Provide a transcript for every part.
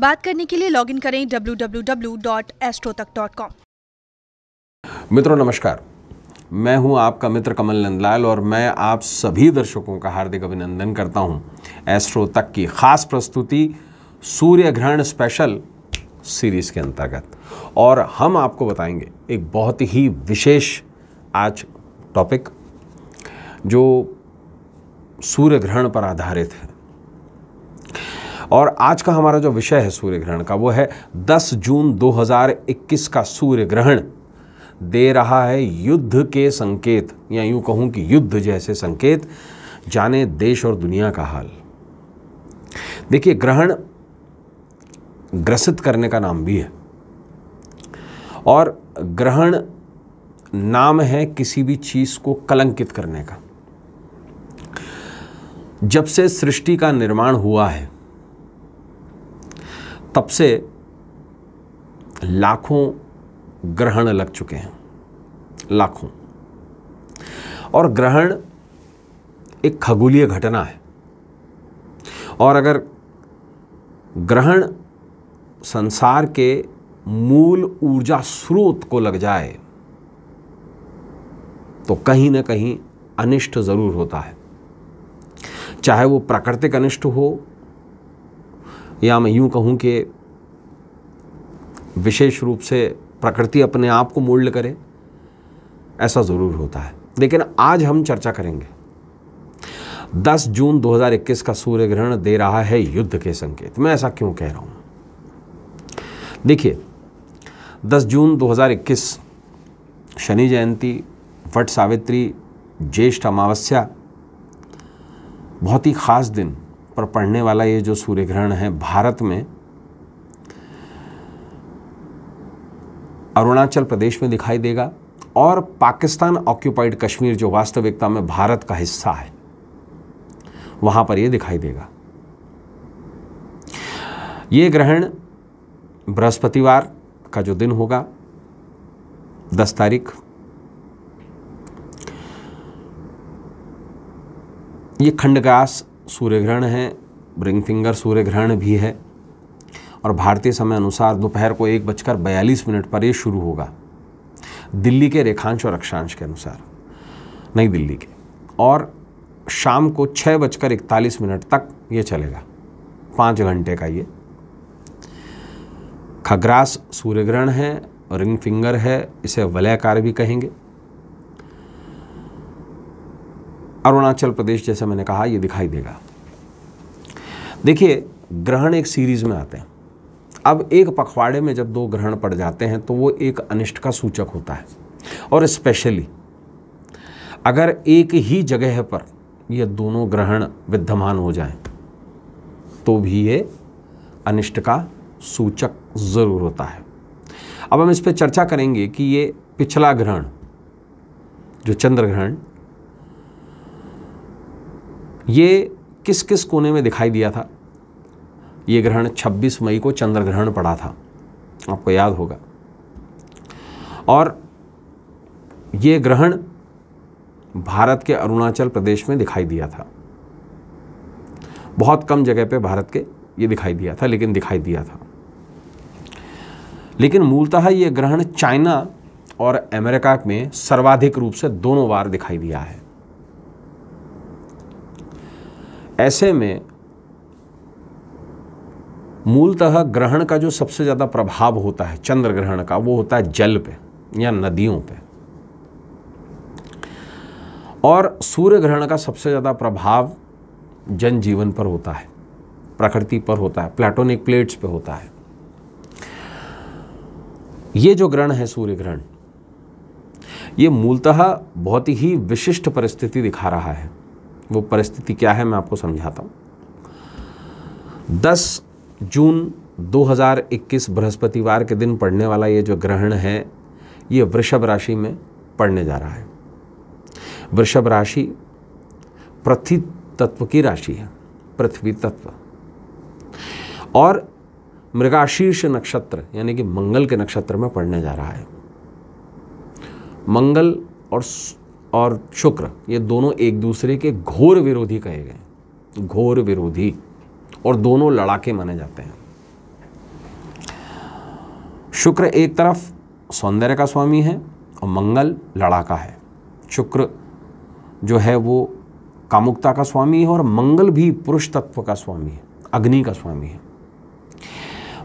बात करने के लिए लॉगिन करें www.astrotak.com मित्रों नमस्कार मैं हूं आपका मित्र कमल नंदलाल और मैं आप सभी दर्शकों का हार्दिक अभिनंदन करता हूं एस्ट्रो तक की खास प्रस्तुति सूर्य ग्रहण स्पेशल सीरीज के अंतर्गत और हम आपको बताएंगे एक बहुत ही विशेष आज टॉपिक जो सूर्य ग्रहण पर आधारित है और आज का हमारा जो विषय है सूर्य ग्रहण का वो है 10 जून 2021 का सूर्य ग्रहण दे रहा है युद्ध के संकेत या यूं कहूं कि युद्ध जैसे संकेत जाने देश और दुनिया का हाल देखिए ग्रहण ग्रसित करने का नाम भी है और ग्रहण नाम है किसी भी चीज़ को कलंकित करने का जब से सृष्टि का निर्माण हुआ है तब से लाखों ग्रहण लग चुके हैं लाखों और ग्रहण एक खगोलीय घटना है और अगर ग्रहण संसार के मूल ऊर्जा स्रोत को लग जाए तो कहीं ना कहीं अनिष्ट ज़रूर होता है चाहे वो प्राकृतिक अनिष्ट हो या मैं यूं कहूँ कि विशेष रूप से प्रकृति अपने आप को मोल्ड करे ऐसा ज़रूर होता है लेकिन आज हम चर्चा करेंगे 10 जून 2021 का सूर्य ग्रहण दे रहा है युद्ध के संकेत मैं ऐसा क्यों कह रहा हूँ देखिए 10 जून 2021 शनि जयंती वट सावित्री ज्येष्ठ अमावस्या बहुत ही ख़ास दिन पर पड़ने वाला ये जो सूर्य ग्रहण है भारत में अरुणाचल प्रदेश में दिखाई देगा और पाकिस्तान ऑक्यूपाइड कश्मीर जो वास्तविकता में भारत का हिस्सा है वहां पर यह दिखाई देगा ये ग्रहण बृहस्पतिवार का जो दिन होगा दस तारीख ये खंडग्रास सूर्य ग्रहण है ब्रिंग फिंगर सूर्य ग्रहण भी है और भारतीय समय अनुसार दोपहर को एक बजकर बयालीस मिनट पर यह शुरू होगा दिल्ली के रेखांश और अक्षांश के अनुसार नई दिल्ली के और शाम को छः बजकर इकतालीस मिनट तक ये चलेगा पाँच घंटे का ये खग्रास सूर्य ग्रहण है रिंग फिंगर है इसे वलयाकार भी कहेंगे अरुणाचल प्रदेश जैसा मैंने कहा ये दिखाई देगा देखिए ग्रहण एक सीरीज में आते हैं अब एक पखवाड़े में जब दो ग्रहण पड़ जाते हैं तो वो एक अनिष्ट का सूचक होता है और स्पेशली अगर एक ही जगह पर ये दोनों ग्रहण विद्यमान हो जाएं तो भी ये अनिष्ट का सूचक ज़रूर होता है अब हम इस पर चर्चा करेंगे कि ये पिछला ग्रहण जो चंद्र ग्रहण ये किस किस कोने में दिखाई दिया था ये ग्रहण 26 मई को चंद्र ग्रहण पड़ा था आपको याद होगा और ये ग्रहण भारत के अरुणाचल प्रदेश में दिखाई दिया था बहुत कम जगह पे भारत के ये दिखाई दिया था लेकिन दिखाई दिया था लेकिन मूलतः ये ग्रहण चाइना और अमेरिका में सर्वाधिक रूप से दोनों बार दिखाई दिया है ऐसे में मूलतः ग्रहण का जो सबसे ज़्यादा प्रभाव होता है चंद्र ग्रहण का वो होता है जल पे या नदियों पे और सूर्य ग्रहण का सबसे ज़्यादा प्रभाव जनजीवन पर होता है प्रकृति पर होता है प्लेटोनिक प्लेट्स पे होता है ये जो ग्रहण है सूर्य ग्रहण ये मूलतः बहुत ही विशिष्ट परिस्थिति दिखा रहा है वो परिस्थिति क्या है मैं आपको समझाता हूँ 10 जून 2021 बृहस्पतिवार के दिन पड़ने वाला ये जो ग्रहण है ये वृषभ राशि में पड़ने जा रहा है वृषभ राशि पृथ्वी तत्व की राशि है पृथ्वी तत्व और मृगाशीर्ष नक्षत्र यानी कि मंगल के नक्षत्र में पड़ने जा रहा है मंगल और और शुक्र ये दोनों एक दूसरे के घोर विरोधी कहे गए घोर विरोधी और दोनों लड़ाके माने जाते हैं शुक्र एक तरफ सौंदर्य का स्वामी है और मंगल लड़ाका है शुक्र जो है वो कामुकता का स्वामी है और मंगल भी पुरुष तत्व का स्वामी है अग्नि का स्वामी है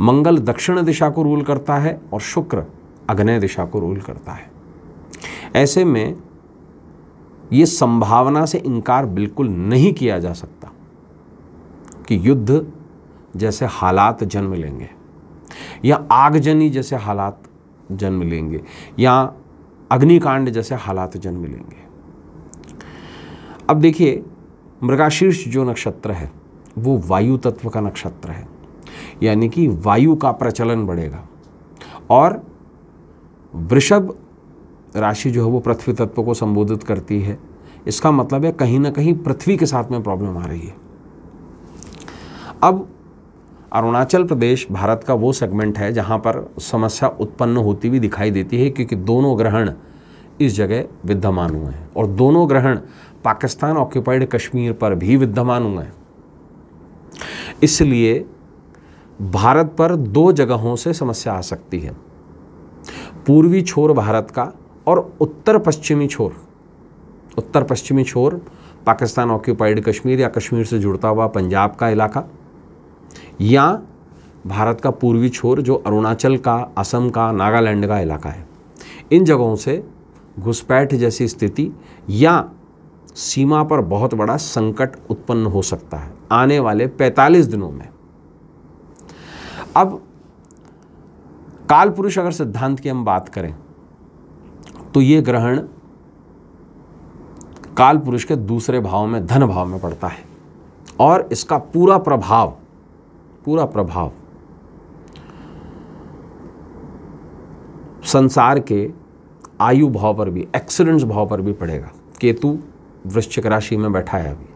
मंगल दक्षिण दिशा को रूल करता है और शुक्र अग्नय दिशा को रूल करता है ऐसे में ये संभावना से इनकार बिल्कुल नहीं किया जा सकता कि युद्ध जैसे हालात जन्म लेंगे या आगजनी जैसे हालात जन्म लेंगे या अग्निकांड जैसे हालात जन्म लेंगे अब देखिए मृगाशीर्ष जो नक्षत्र है वो वायु तत्व का नक्षत्र है यानी कि वायु का प्रचलन बढ़ेगा और वृषभ राशि जो है वो पृथ्वी तत्व को संबोधित करती है इसका मतलब है कहीं ना कहीं पृथ्वी के साथ में प्रॉब्लम आ रही है अब अरुणाचल प्रदेश भारत का वो सेगमेंट है जहाँ पर समस्या उत्पन्न होती हुई दिखाई देती है क्योंकि दोनों ग्रहण इस जगह विद्यमान हुए हैं और दोनों ग्रहण पाकिस्तान ऑक्युपाइड कश्मीर पर भी विद्यमान हुए हैं इसलिए भारत पर दो जगहों से समस्या आ सकती है पूर्वी छोर भारत का और उत्तर पश्चिमी छोर उत्तर पश्चिमी छोर पाकिस्तान ऑक्यूपाइड कश्मीर या कश्मीर से जुड़ता हुआ पंजाब का इलाका या भारत का पूर्वी छोर जो अरुणाचल का असम का नागालैंड का इलाका है इन जगहों से घुसपैठ जैसी स्थिति या सीमा पर बहुत बड़ा संकट उत्पन्न हो सकता है आने वाले 45 दिनों में अब काल पुरुष अगर सिद्धांत की हम बात करें तो ये ग्रहण काल पुरुष के दूसरे भाव में धन भाव में पड़ता है और इसका पूरा प्रभाव पूरा प्रभाव संसार के आयु भाव पर भी एक्सीडेंट्स भाव पर भी पड़ेगा केतु वृश्चिक राशि में बैठा है अभी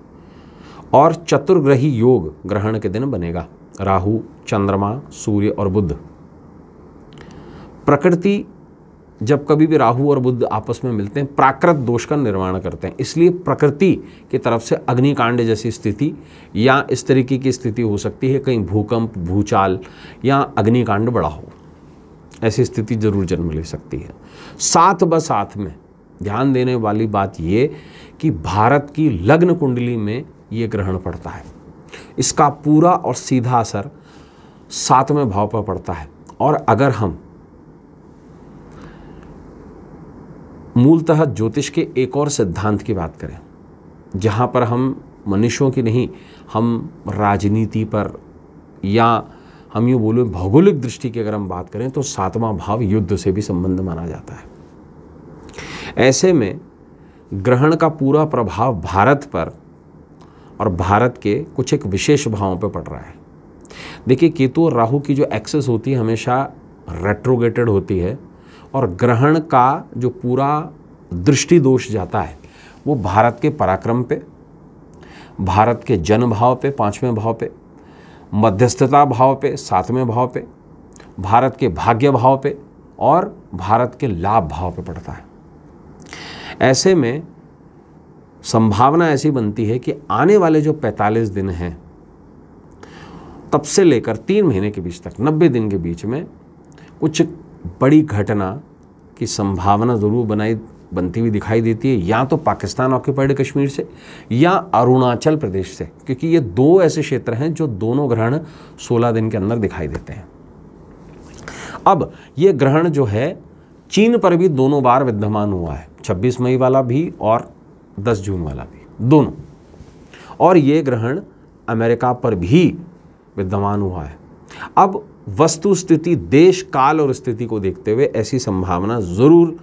और चतुर्ग्रही योग ग्रहण के दिन बनेगा राहु चंद्रमा सूर्य और बुद्ध प्रकृति जब कभी भी राहु और बुद्ध आपस में मिलते हैं प्राकृत दोष का निर्माण करते हैं इसलिए प्रकृति की तरफ से अग्निकांड जैसी स्थिति या इस तरीके की स्थिति हो सकती है कहीं भूकंप भूचाल या अग्निकांड बड़ा हो ऐसी स्थिति जरूर जन्म ले सकती है साथ ब साथ में ध्यान देने वाली बात ये कि भारत की लग्न कुंडली में ये ग्रहण पड़ता है इसका पूरा और सीधा असर सातवें भाव पर पड़ता है और अगर हम मूलतः ज्योतिष के एक और सिद्धांत की बात करें जहाँ पर हम मनुष्यों की नहीं हम राजनीति पर या हम यूँ बोलें भौगोलिक दृष्टि की अगर हम बात करें तो सातवां भाव युद्ध से भी संबंध माना जाता है ऐसे में ग्रहण का पूरा प्रभाव भारत पर और भारत के कुछ एक विशेष भावों पर पड़ रहा है देखिए केतु और राहु की जो एक्सेस होती है हमेशा रेट्रोगेटेड होती है और ग्रहण का जो पूरा दृष्टि दोष जाता है वो भारत के पराक्रम पे भारत के जन भाव पे पाँचवें भाव पे मध्यस्थता भाव पे सातवें भाव पे भारत के भाग्य भाव पे और भारत के लाभ भाव पे पड़ता है ऐसे में संभावना ऐसी बनती है कि आने वाले जो 45 दिन हैं तब से लेकर तीन महीने के बीच तक 90 दिन के बीच में कुछ बड़ी घटना की संभावना ज़रूर बनाई बनती हुई दिखाई देती है या तो पाकिस्तान ऑक्यूपाइड कश्मीर से या अरुणाचल प्रदेश से क्योंकि ये दो ऐसे क्षेत्र हैं जो दोनों ग्रहण 16 दिन के अंदर दिखाई देते हैं अब ये ग्रहण जो है चीन पर भी दोनों बार विद्यमान हुआ है 26 मई वाला भी और 10 जून वाला भी दोनों और ये ग्रहण अमेरिका पर भी विद्यमान हुआ है अब वस्तु स्थिति देश काल और स्थिति को देखते हुए ऐसी संभावना ज़रूर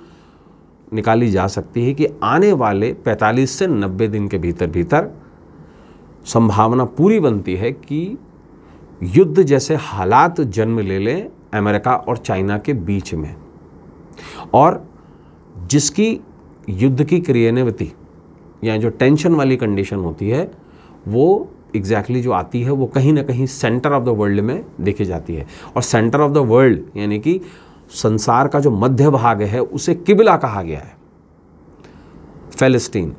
निकाली जा सकती है कि आने वाले 45 से 90 दिन के भीतर भीतर संभावना पूरी बनती है कि युद्ध जैसे हालात जन्म ले लें अमेरिका और चाइना के बीच में और जिसकी युद्ध की क्रियान्विति या जो टेंशन वाली कंडीशन होती है वो एग्जैक्टली exactly जो आती है वो कहीं ना कहीं सेंटर ऑफ द वर्ल्ड में देखी जाती है और सेंटर ऑफ द वर्ल्ड यानी कि संसार का जो मध्य भाग है उसे किबला कहा गया है फ़लस्तीन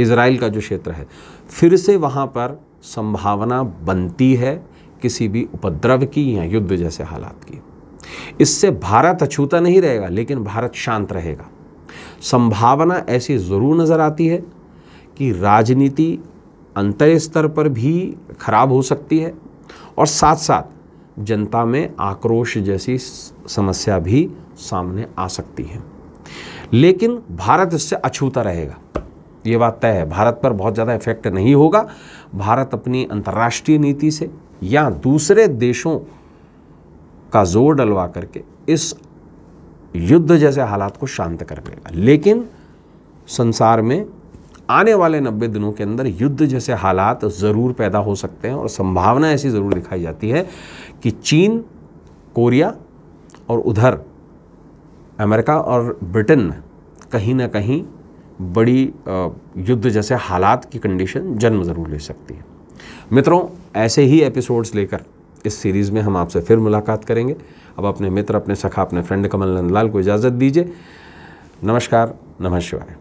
इसराइल का जो क्षेत्र है फिर से वहाँ पर संभावना बनती है किसी भी उपद्रव की या युद्ध जैसे हालात की इससे भारत अछूता नहीं रहेगा लेकिन भारत शांत रहेगा संभावना ऐसी ज़रूर नज़र आती है कि राजनीति अंतर स्तर पर भी खराब हो सकती है और साथ साथ जनता में आक्रोश जैसी समस्या भी सामने आ सकती है लेकिन भारत इससे अछूता रहेगा ये बात तय है भारत पर बहुत ज़्यादा इफेक्ट नहीं होगा भारत अपनी अंतर्राष्ट्रीय नीति से या दूसरे देशों का जोर डलवा करके इस युद्ध जैसे हालात को शांत कर लेगा लेकिन संसार में आने वाले नब्बे दिनों के अंदर युद्ध जैसे हालात ज़रूर पैदा हो सकते हैं और संभावना ऐसी ज़रूर दिखाई जाती है कि चीन कोरिया और उधर अमेरिका और ब्रिटेन में कहीं ना कहीं बड़ी युद्ध जैसे हालात की कंडीशन जन्म ज़रूर ले सकती है मित्रों ऐसे ही एपिसोड्स लेकर इस सीरीज़ में हम आपसे फिर मुलाकात करेंगे अब अपने मित्र अपने सखा अपने फ्रेंड कमल नंदलाल को इजाज़त दीजिए नमस्कार नमः शिवाय